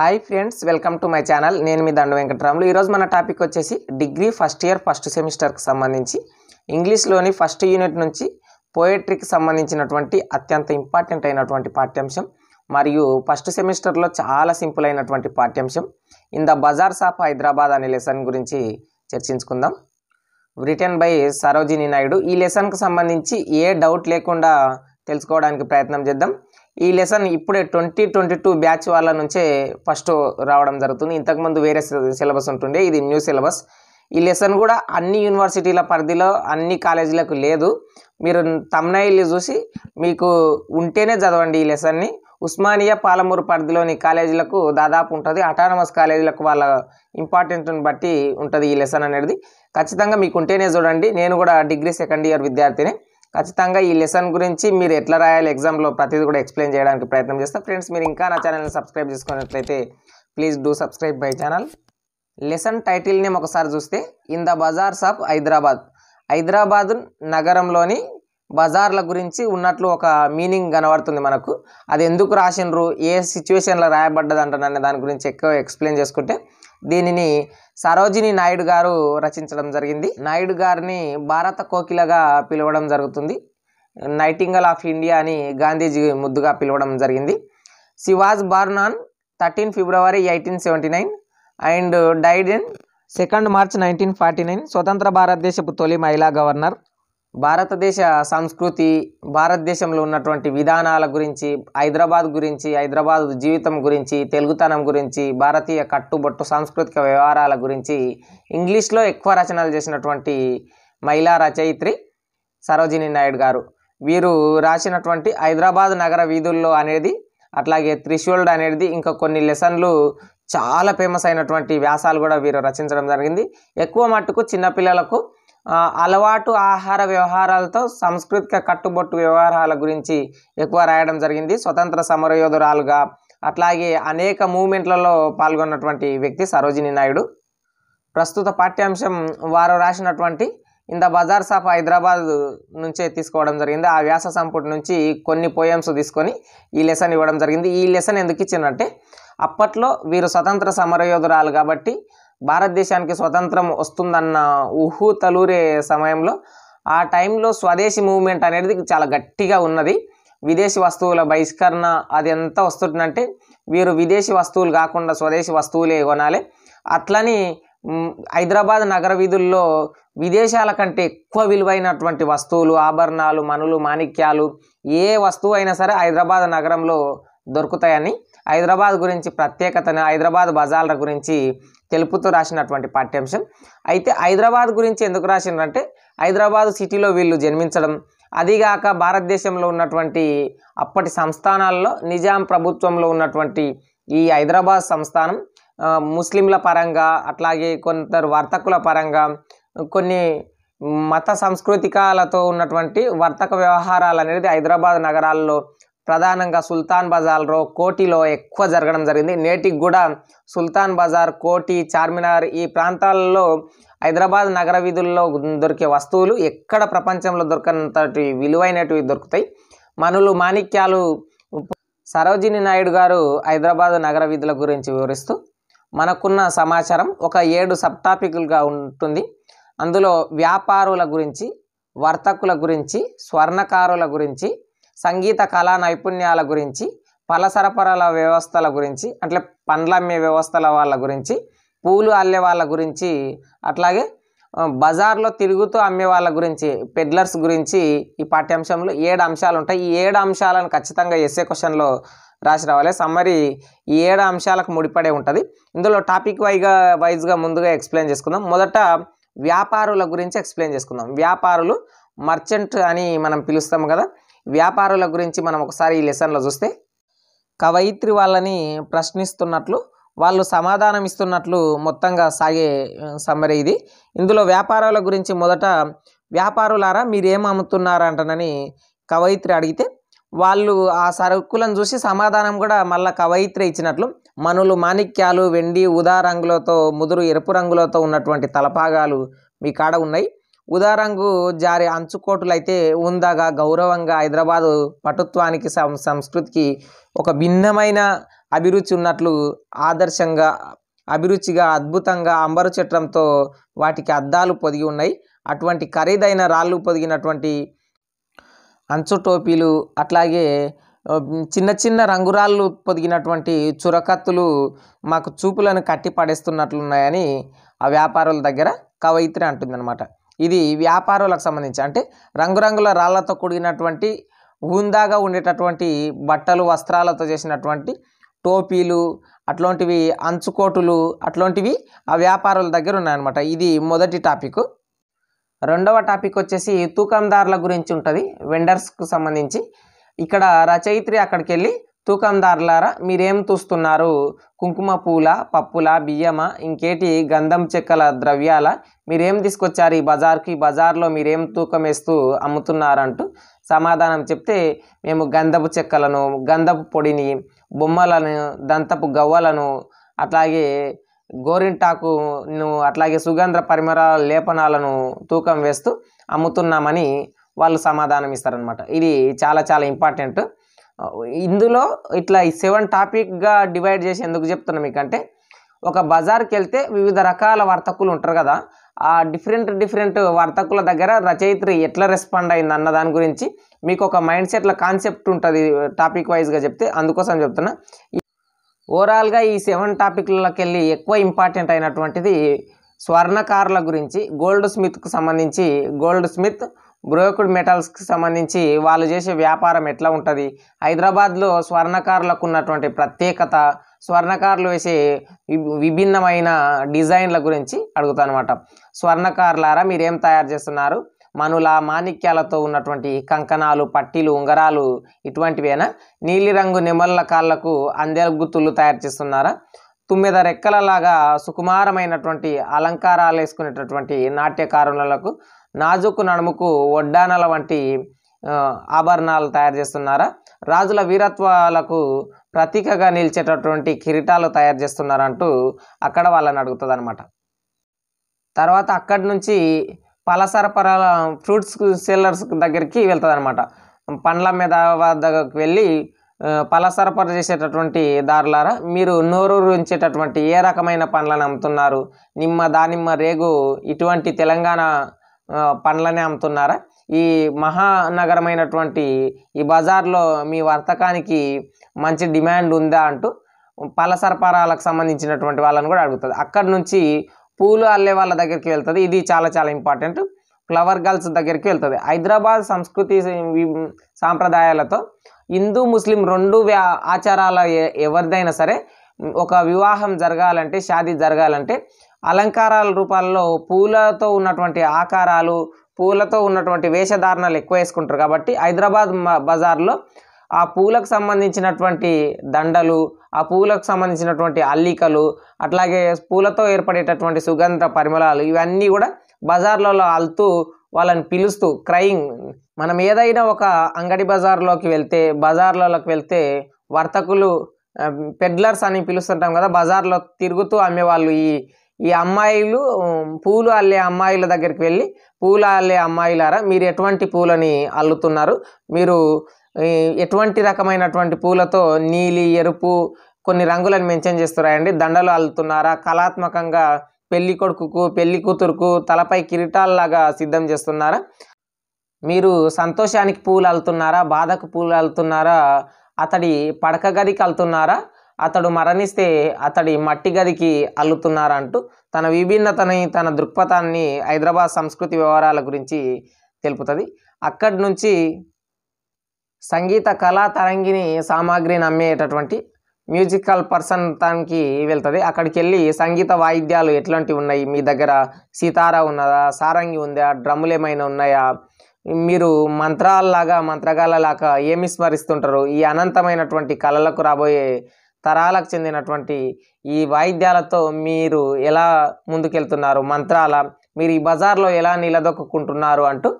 hi friends welcome to my channel నేను మీ దండు వెంకటరాములు ఈరోజు మన టాపిక్ వచ్చేసి డిగ్రీ ఫస్ట్ ఇయర్ ఫస్ట్ సెమిస్టర్కి సంబంధించి ఇంగ్లీష్లోని ఫస్ట్ యూనిట్ నుంచి పోయట్రీకి సంబంధించినటువంటి అత్యంత ఇంపార్టెంట్ అయినటువంటి పాఠ్యాంశం మరియు ఫస్ట్ సెమిస్టర్లో చాలా సింపుల్ అయినటువంటి పాఠ్యాంశం in the bazaars of Hyderabad అనే లెసన్ గురించి చర్చించుకుందాం బ్రిటన్ బై సరోజిని నాయుడు ఈ లెసన్కి సంబంధించి ఏ డౌట్ లేకుండా తెలుసుకోవడానికి ప్రయత్నం చేద్దాం ఈ లెసన్ ఇప్పుడే ట్వంటీ ట్వంటీ టూ బ్యాచ్ వాళ్ళ నుంచే ఫస్ట్ రావడం జరుగుతుంది ఇంతకుముందు వేరే సిలబస్ ఉంటుండే ఇది న్యూ సిలబస్ ఈ లెసన్ కూడా అన్ని యూనివర్సిటీల పరిధిలో అన్ని కాలేజీలకు లేదు మీరు తమ్నైల్ చూసి మీకు ఉంటేనే చదవండి ఈ లెసన్ని ఉస్మానియా పాలమూరు పరిధిలోని కాలేజీలకు దాదాపు ఉంటుంది అటానమస్ కాలేజీలకు వాళ్ళ ఇంపార్టెంట్ని బట్టి ఉంటుంది ఈ లెసన్ అనేది ఖచ్చితంగా మీకు ఉంటేనే చూడండి నేను కూడా డిగ్రీ సెకండ్ ఇయర్ విద్యార్థిని ఖచ్చితంగా ఈ లెసన్ గురించి మీరు ఎట్లా రాయాలి ఎగ్జామ్లో ప్రతిదీ కూడా ఎక్స్ప్లెయిన్ చేయడానికి ప్రయత్నం చేస్తాం ఫ్రెండ్స్ మీరు ఇంకా నా ఛానల్ని సబ్స్క్రైబ్ చేసుకున్నట్లయితే please do subscribe my channel lesson title name ఒకసారి చూస్తే in the bazaars of Hyderabad Hyderabad నగరంలోని బజార్ల గురించి ఉన్నట్లు ఒక మీనింగ్ కనబడుతుంది మనకు అది ఎందుకు రాసినరు ఏ సిచ్యువేషన్లో రాయబడ్డది దాని గురించి ఎక్కువ ఎక్స్ప్లెయిన్ చేసుకుంటే దీనిని సరోజిని నాయుడు గారు రచించడం జరిగింది నాయుడు గారిని భారత కోకిలగా పిలవడం జరుగుతుంది నైటింగల్ ఆఫ్ ఇండియా అని గాంధీజీ ముద్దుగా పిలవడం జరిగింది she was born on thirteen February eighteen seventy nine and died in second March nineteen forty nine స్వతంత్ర భారతదేశపు తొలి మహిళా గవర్నర్ భారతదేశ సంస్కృతి భారతదేశంలో ఉన్నటువంటి విధానాల గురించి హైదరాబాద్ గురించి హైదరాబాద్ జీవితం గురించి తెలుగుతనం గురించి భారతీయ కట్టుబొట్టు సాంస్కృతిక వ్యవహారాల గురించి ఇంగ్లీష్లో ఎక్కువ రచనలు చేసినటువంటి మహిళా రచయిత్రి సరోజిని నాయుడు గారు వీరు రాసినటువంటి హైదరాబాద్ నగర వీధుల్లో అనేది అట్లాగే త్రిశూల్డ్ అనేది ఇంకా కొన్ని లెసన్లు చాలా ఫేమస్ అయినటువంటి వ్యాసాలు కూడా వీరు రచించడం జరిగింది ఎక్కువ మట్టుకు చిన్నపిల్లలకు అలవాటు ఆహార వ్యవహారాలతో సంస్కృతిక కట్టుబొట్టు వ్యవహారాల గురించి ఎక్కువ రాయడం జరిగింది స్వతంత్ర సమరయోధురాలుగా అట్లాగే అనేక మూమెంట్లలో పాల్గొన్నటువంటి వ్యక్తి సరోజిని నాయుడు ప్రస్తుత పాఠ్యాంశం వారు రాసినటువంటి ఇంత బజార్ సాఫ్ హైదరాబాద్ నుంచే తీసుకోవడం జరిగింది ఆ వ్యాస సంపుటి నుంచి కొన్ని పోయమ్స్ తీసుకొని ఈ లెసన్ ఇవ్వడం జరిగింది ఈ లెసన్ ఎందుకు ఇచ్చిందంటే అప్పట్లో వీరు స్వతంత్ర సమరయోధురాలు కాబట్టి భారతదేశానికి స్వతంత్రం వస్తుందన్న ఉహు తలూరే సమయంలో ఆ టైంలో స్వదేశీ మూవ్మెంట్ అనేది చాలా గట్టిగా ఉన్నది విదేశీ వస్తువుల బహిష్కరణ అది ఎంత వస్తుందంటే వీరు విదేశీ వస్తువులు కాకుండా స్వదేశీ వస్తువులే కొనాలి అట్లని హైదరాబాద్ నగర వీధుల్లో విదేశాల కంటే ఎక్కువ విలువైనటువంటి వస్తువులు ఆభరణాలు మనులు మాణిక్యాలు ఏ వస్తువు అయినా సరే హైదరాబాద్ నగరంలో దొరుకుతాయని హైదరాబాద్ గురించి ప్రత్యేకతను హైదరాబాద్ బజార్ల గురించి తెలుపుతూ రాసినటువంటి పాఠ్యాంశం అయితే హైదరాబాద్ గురించి ఎందుకు రాసిండ్రంటే హైదరాబాద్ సిటీలో వీళ్ళు జన్మించడం అదిగాక భారతదేశంలో ఉన్నటువంటి అప్పటి సంస్థానాల్లో నిజాం ప్రభుత్వంలో ఉన్నటువంటి ఈ హైదరాబాద్ సంస్థానం ముస్లింల పరంగా అట్లాగే కొందరు వర్తకుల పరంగా కొన్ని మత సంస్కృతికాలతో ఉన్నటువంటి వర్తక వ్యవహారాలు అనేది హైదరాబాద్ నగరాల్లో ప్రధానంగా సుల్తాన్ బజార్లో కోటిలో ఎక్కువ జరగడం జరిగింది నేటికి కూడా సుల్తాన్ బజార్ కోటి చార్మినార్ ఈ ప్రాంతాలలో హైదరాబాద్ నగర వీధుల్లో దొరికే వస్తువులు ఎక్కడ ప్రపంచంలో దొరకనంతటి విలువైనటివి దొరుకుతాయి మనులు మాణిక్యాలు సరోజిని నాయుడు గారు హైదరాబాద్ నగర వీధుల గురించి వివరిస్తూ మనకున్న సమాచారం ఒక ఏడు సబ్ టాపిక్లుగా ఉంటుంది అందులో వ్యాపారుల గురించి వర్తకుల గురించి స్వర్ణకారుల గురించి సంగీత కళా నైపుణ్యాల గురించి పల సరఫరాల వ్యవస్థల గురించి అట్లే పండ్లమ్మే వ్యవస్థల వాళ్ళ గురించి పూలు అల్లే వాళ్ళ గురించి అట్లాగే బజార్లో తిరుగుతూ అమ్మే వాళ్ళ గురించి పెడ్లర్స్ గురించి ఈ పాఠ్యాంశంలో ఏడు అంశాలు ఉంటాయి ఈ ఏడు అంశాలను ఖచ్చితంగా ఎస్ఏ క్వశ్చన్లో రాసి రావాలి సమ్మరి ఈ ఏడు అంశాలకు ముడిపడే ఉంటుంది ఇందులో టాపిక్ వైగా వైజ్గా ముందుగా ఎక్స్ప్లెయిన్ చేసుకుందాం మొదట వ్యాపారుల గురించి ఎక్స్ప్లెయిన్ చేసుకుందాం వ్యాపారులు మర్చెంట్ అని మనం పిలుస్తాము కదా వ్యాపారుల గురించి మనం ఒకసారి ఈ లెసన్లో చూస్తే కవయిత్రి వాళ్ళని ప్రశ్నిస్తున్నట్లు వాళ్ళు సమాధానం ఇస్తున్నట్లు మొత్తంగా సాగే సమ్మరి ఇది ఇందులో వ్యాపారాల గురించి మొదట వ్యాపారులారా మీరేం అమ్ముతున్నారంటనని కవయిత్రి అడిగితే వాళ్ళు ఆ సరుకులను చూసి సమాధానం కూడా మళ్ళా కవయిత్రి ఇచ్చినట్లు మనులు మాణిక్యాలు వెండి ఉదా రంగులతో ముదురు ఎరుపు రంగులతో ఉన్నటువంటి తలపాగాలు మీ కాడ ఉన్నాయి ఉదారంగు జారి అంచుకోటులైతే ఉందగా గౌరవంగా హైదరాబాదు పటుత్వానికి సంస్కృతికి ఒక భిన్నమైన అభిరుచి ఉన్నట్లు ఆదర్శంగా అభిరుచిగా అద్భుతంగా అంబరు చట్టంతో వాటికి అద్దాలు పొదిగి ఉన్నాయి అటువంటి ఖరీదైన రాళ్ళు పొదిగినటువంటి అంచు టోపీలు అట్లాగే చిన్న చిన్న రంగురాళ్ళు పొదిగినటువంటి చురకత్తులు మాకు చూపులను కట్టి పడేస్తున్నట్లున్నాయని ఆ వ్యాపారుల దగ్గర కవయిత్రి అంటుందన్నమాట ఇది వ్యాపారులకు సంబంధించి అంటే రంగురంగుల రాళ్లతో కూడినటువంటి హుందాగా ఉండేటటువంటి బట్టలు వస్త్రాలతో చేసినటువంటి టోపీలు అట్లాంటివి అంచుకోటులు అట్లాంటివి ఆ వ్యాపారుల దగ్గర ఉన్నాయన్నమాట ఇది మొదటి టాపిక్ రెండవ టాపిక్ వచ్చేసి తూకందారుల గురించి ఉంటుంది వెండర్స్కు సంబంధించి ఇక్కడ రచయిత్రి అక్కడికి వెళ్ళి తూకందారులారా మీరేం చూస్తున్నారు కుంకుమ పూల పప్పుల బియ్యమ ఇంకేటి గంధం చెక్కల ద్రవ్యాల మీరేం తీసుకొచ్చారు ఈ బజార్కి బజార్లో మీరేం తూకం వేస్తూ అమ్ముతున్నారంటూ సమాధానం చెప్తే మేము గంధపు చెక్కలను గంధపు పొడిని బొమ్మలను దంతపు గవ్వలను అట్లాగే గోరింటాకును అట్లాగే సుగంధ పరిమర లేపనాలను తూకం వేస్తూ అమ్ముతున్నామని వాళ్ళు సమాధానం ఇస్తారనమాట ఇది చాలా చాలా ఇంపార్టెంట్ ఇందులో ఇట్లా ఈ సెవెన్ టాపిక్గా డివైడ్ చేసి ఎందుకు చెప్తున్నా మీకంటే ఒక బజార్కి వెళ్తే వివిధ రకాల వర్తకులు ఉంటారు కదా ఆ డిఫరెంట్ డిఫరెంట్ వర్తకుల దగ్గర రచయిత్రి ఎట్లా రెస్పాండ్ అయింది అన్న దాని గురించి మీకు ఒక మైండ్ సెట్లో కాన్సెప్ట్ ఉంటుంది టాపిక్ వైజ్గా చెప్తే అందుకోసం చెప్తున్నా ఓవరాల్గా ఈ సెవెన్ టాపిక్లకి వెళ్ళి ఎక్కువ ఇంపార్టెంట్ అయినటువంటిది స్వర్ణకారుల గురించి గోల్డ్ స్మిత్కు సంబంధించి గోల్డ్ స్మిత్ బ్రోకుడ్ మెటల్స్కి సంబంధించి వాళ్ళు చేసే వ్యాపారం ఎట్లా ఉంటుంది హైదరాబాద్లో స్వర్ణకారులకు ఉన్నటువంటి ప్రత్యేకత స్వర్ణకారులు వేసే విభిన్నమైన డిజైన్ల గురించి అడుగుతాను అనమాట స్వర్ణకారులారా మీరేం తయారు చేస్తున్నారు మనుల మాణిక్యాలతో ఉన్నటువంటి కంకణాలు పట్టీలు ఉంగరాలు ఇటువంటివేనా నీలిరంగు నిమల్ల కాళ్ళకు అందెగుత్తులు తయారు చేస్తున్నారా తుమ్మిద రెక్కలలాగా సుకుమారమైనటువంటి అలంకారాలు వేసుకునేటటువంటి నాట్యకారులకు నాజుకు నడుముకు ఒడ్డానల వంటి ఆభరణాలు తయారు చేస్తున్నారా రాజుల వీరత్వాలకు ప్రతీకగా నిలిచేటటువంటి కిరీటాలు తయారు చేస్తున్నారంటూ అక్కడ వాళ్ళని అడుగుతుంది అనమాట తర్వాత అక్కడి నుంచి పల సరఫరాల ఫ్రూట్స్ సెల్లర్స్ దగ్గరికి వెళ్తుంది అనమాట పండ్ల మీద దగ్గరకు వెళ్ళి పల సరఫరా చేసేటటువంటి దారులారా మీరు నోరూరు ఉంచేటటువంటి ఏ రకమైన పండ్లను అమ్ముతున్నారు నిమ్మ దానిమ్మ రేగు ఇటువంటి తెలంగాణ పండ్లనే అమ్ముతున్నారా ఈ మహానగరమైనటువంటి ఈ బజార్లో మీ వర్తకానికి మంచి డిమాండ్ ఉందా అంటూ పల సరఫరాలకు సంబంధించినటువంటి వాళ్ళని కూడా అడుగుతుంది అక్కడి నుంచి పూలు అల్లే వాళ్ళ దగ్గరికి వెళ్తుంది ఇది చాలా చాలా ఇంపార్టెంట్ ఫ్లవర్ గర్ల్స్ దగ్గరికి వెళ్తుంది హైదరాబాద్ సంస్కృతి సాంప్రదాయాలతో హిందూ ముస్లిం రెండు ఆచారాల ఎవరిదైనా సరే ఒక వివాహం జరగాలంటే షాదీ జరగాలంటే అలంకారాల రూపాల్లో పూలతో ఉన్నటువంటి ఆకారాలు పూలతో ఉన్నటువంటి వేషధారణలు ఎక్కువ వేసుకుంటారు కాబట్టి హైదరాబాద్ బజార్లో ఆ పూలకు సంబంధించినటువంటి దండలు ఆ పూలకు సంబంధించినటువంటి అల్లికలు అట్లాగే పూలతో ఏర్పడేటటువంటి సుగంధ పరిమళాలు ఇవన్నీ కూడా బజార్లలో అల్తూ వాళ్ళని పిలుస్తూ క్రయింగ్ మనం ఏదైనా ఒక అంగడి బజార్లోకి వెళ్తే బజార్లలోకి వెళ్తే వర్తకులు పెడ్లర్స్ అని పిలుస్తుంటాం కదా బజార్లో తిరుగుతూ అమ్మేవాళ్ళు ఈ ఈ అమ్మాయిలు పూలు అల్లే అమ్మాయిల దగ్గరికి వెళ్ళి పూలు అల్లే అమ్మాయిలారా మీరు ఎటువంటి పూలని అల్లుతున్నారు మీరు ఎటువంటి రకమైనటువంటి పూలతో నీలి ఎరుపు కొన్ని రంగులను మెన్షన్ చేస్తున్నాయండి దండలు అల్లుతున్నారా కళాత్మకంగా పెళ్లి కొడుకుకు పెళ్లి కూతురుకు తలపై కిరీటాలలాగా సిద్ధం చేస్తున్నారా మీరు సంతోషానికి పూలు అల్లుతున్నారా బాధకు పూలు అల్లుతున్నారా అతడి పడక గదికి అల్తున్నారా అతడు మరణిస్తే అతడి మట్టి గదికి అల్లుతున్నారా అంటూ తన విభిన్నతని తన దృక్పథాన్ని హైదరాబాద్ సంస్కృతి వ్యవహారాల గురించి తెలుపుతుంది అక్కడి నుంచి సంగీత కళా తరంగిని సామాగ్రిని అమ్మేటటువంటి మ్యూజికల్ పర్సన్ తనకి వెళ్తుంది అక్కడికి వెళ్ళి సంగీత వాయిద్యాలు ఎట్లాంటివి ఉన్నాయి మీ దగ్గర సీతారా ఉన్నదా సారంగి ఉందా డ్రమ్ములు ఏమైనా ఉన్నాయా మీరు మంత్రాలలాగా లాగా ఏమి స్మరిస్తుంటారు ఈ అనంతమైనటువంటి కళలకు రాబోయే తరాలకు చెందినటువంటి ఈ వాయిద్యాలతో మీరు ఎలా ముందుకెళ్తున్నారు మంత్రాల మీరు ఈ బజార్లో ఎలా నిలదొక్కుంటున్నారు అంటూ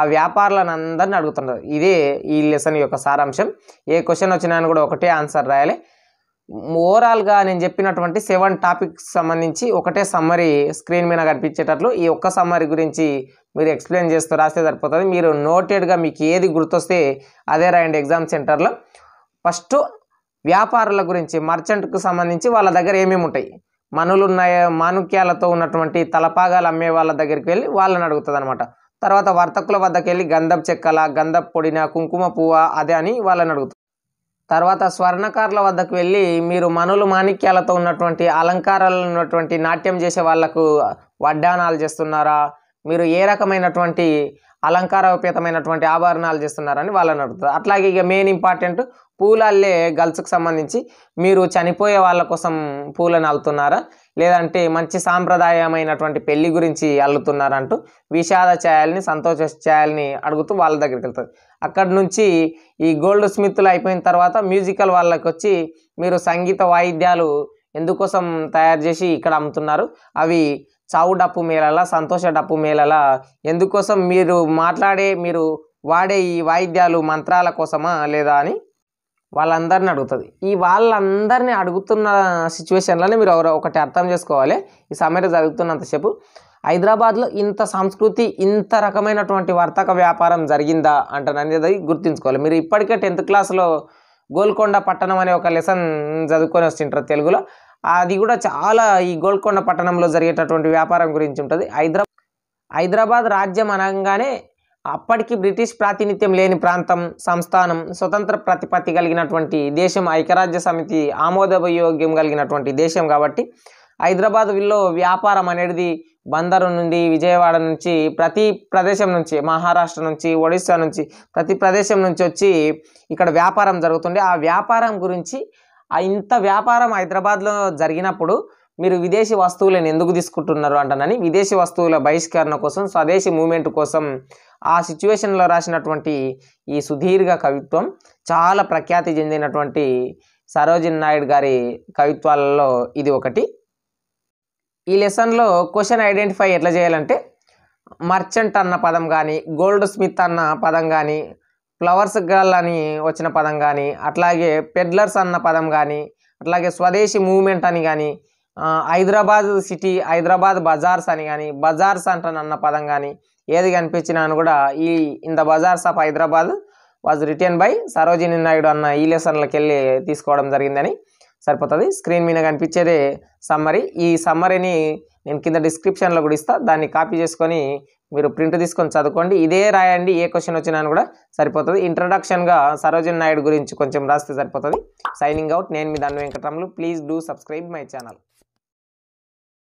ఆ వ్యాపారులను అందరిని అడుగుతున్నారు ఇదే ఈ లెసన్ యొక్క సారాంశం ఏ క్వశ్చన్ వచ్చినా కూడా ఒకటే ఆన్సర్ రాయాలి ఓవరాల్గా నేను చెప్పినటువంటి సెవెన్ టాపిక్ సంబంధించి ఒకటే సమ్మరీ స్క్రీన్ మీద కనిపించేటట్లు ఈ ఒక్క సమ్మరీ గురించి మీరు ఎక్స్ప్లెయిన్ చేస్తూ రాస్తే సరిపోతుంది మీరు నోటెడ్గా మీకు ఏది గుర్తొస్తే అదే రాయండి ఎగ్జామ్ సెంటర్లో ఫస్ట్ వ్యాపారుల గురించి మర్చెంట్కు సంబంధించి వాళ్ళ దగ్గర ఏమేమి ఉంటాయి మనులు ఉన్నాయో మాణుక్యాలతో ఉన్నటువంటి తలపాగాలు అమ్మే వాళ్ళ దగ్గరికి వెళ్ళి వాళ్ళని అడుగుతుంది అనమాట తర్వాత వర్తకుల వద్దకు వెళ్ళి గంధం చెక్కల గంధం పొడిన కుంకుమ పువ్వు అదే అని వాళ్ళని అడుగుతుంది తర్వాత స్వర్ణకారుల వద్దకు వెళ్ళి మీరు మనులు మాణిక్యాలతో ఉన్నటువంటి అలంకారాలు ఉన్నటువంటి నాట్యం చేసే వాళ్లకు వడ్డానాలు చేస్తున్నారా మీరు ఏ రకమైనటువంటి అలంకారోపేతమైనటువంటి ఆభరణాలు చేస్తున్నారని వాళ్ళని అడుగుతారు అట్లాగే ఇక మెయిన్ ఇంపార్టెంట్ పూలల్లే గర్ల్స్కి సంబంధించి మీరు చనిపోయే వాళ్ళ కోసం పూలను అల్లుతున్నారా లేదంటే మంచి సాంప్రదాయమైనటువంటి పెళ్లి గురించి అల్లుతున్నారంటూ విషాద ఛాయల్ని సంతోష ఛాయల్ని అడుగుతూ వాళ్ళ దగ్గరికి వెళ్తుంది అక్కడి నుంచి ఈ గోల్డ్ స్మిత్లు అయిపోయిన తర్వాత మ్యూజికల్ వాళ్ళకి వచ్చి మీరు సంగీత వాయిద్యాలు ఎందుకోసం తయారు చేసి ఇక్కడ అమ్ముతున్నారు అవి చావు డప్పు మేళల సంతోష డప్పు మేళల ఎందుకోసం మీరు మాట్లాడే మీరు వాడే ఈ వాయిద్యాలు మంత్రాల కోసమా లేదా అని వాళ్ళందరిని అడుగుతుంది ఈ వాళ్ళందరినీ అడుగుతున్న సిచ్యువేషన్లోనే మీరు ఎవరో ఒకటి అర్థం చేసుకోవాలి ఈ సమయంలో జరుగుతున్నంతసేపు హైదరాబాద్లో ఇంత సంస్కృతి ఇంత రకమైనటువంటి వర్తక వ్యాపారం జరిగిందా అంటననేది గుర్తుంచుకోవాలి మీరు ఇప్పటికే టెన్త్ క్లాస్లో గోల్కొండ పట్టణం అనే ఒక లెసన్ చదువుకొని వస్తుంటారు తెలుగులో అది కూడా చాలా ఈ గోల్కొండ పట్టణంలో జరిగేటటువంటి వ్యాపారం గురించి ఉంటుంది హైదరాబాద్ హైదరాబాద్ రాజ్యం అనగానే అప్పటికి బ్రిటిష్ ప్రాతినిధ్యం లేని ప్రాంతం సంస్థానం స్వతంత్ర ప్రతిపత్తి కలిగినటువంటి దేశం ఐక్యరాజ్య సమితి ఆమోదయోగ్యం కలిగినటువంటి దేశం కాబట్టి హైదరాబాద్ విల్లో వ్యాపారం అనేది బందరు నుండి విజయవాడ నుంచి ప్రతి ప్రదేశం నుంచి మహారాష్ట్ర నుంచి ఒడిస్సా నుంచి ప్రతి ప్రదేశం నుంచి వచ్చి ఇక్కడ వ్యాపారం జరుగుతుండే ఆ వ్యాపారం గురించి ఇంత వ్యాపారం హైదరాబాద్లో జరిగినప్పుడు మీరు విదేశీ వస్తువులను ఎందుకు తీసుకుంటున్నారు అంటానని విదేశీ వస్తువుల బహిష్కరణ కోసం స్వదేశీ మూమెంట్ కోసం ఆ సిచ్యువేషన్లో రాసినటువంటి ఈ సుదీర్ఘ కవిత్వం చాలా ప్రఖ్యాతి చెందినటువంటి సరోజిన్ నాయుడు గారి కవిత్వాలలో ఇది ఒకటి ఈ లెసన్లో క్వశ్చన్ ఐడెంటిఫై ఎట్లా చేయాలంటే మర్చెంట్ అన్న పదం కానీ గోల్డ్ స్మిత్ అన్న పదం కానీ ఫ్లవర్స్ గర్ల్ అని వచ్చిన పదం కానీ అట్లాగే పెడ్లర్స్ అన్న పదం కానీ అట్లాగే స్వదేశీ మూవ్మెంట్ అని కానీ హైదరాబాద్ సిటీ హైదరాబాద్ బజార్స్ అని కానీ బజార్స్ అన్న పదం కానీ ఏది కనిపించినా కూడా ఈ in the bazaars of Hyderabad was return by Sarojini Naidu అన్న ఈ లెసన్లకి వెళ్ళి తీసుకోవడం జరిగిందని సరిపోతుంది స్క్రీన్ మీద కనిపించేదే సమ్మరీ ఈ సమ్మరీని నేను కింద డిస్క్రిప్షన్లో కూడా ఇస్తాను దాన్ని కాపీ చేసుకొని మీరు ప్రింట్ తీసుకొని చదువుకోండి ఇదే రాయండి ఏ క్వశ్చన్ వచ్చినా కూడా సరిపోతుంది ఇంట్రడక్షన్గా సరోజన్ నాయుడు గురించి కొంచెం రాస్తే సరిపోతుంది సైనింగ్ అవుట్ నేను మీ దాన్ని Venkataramulu please do subscribe my channel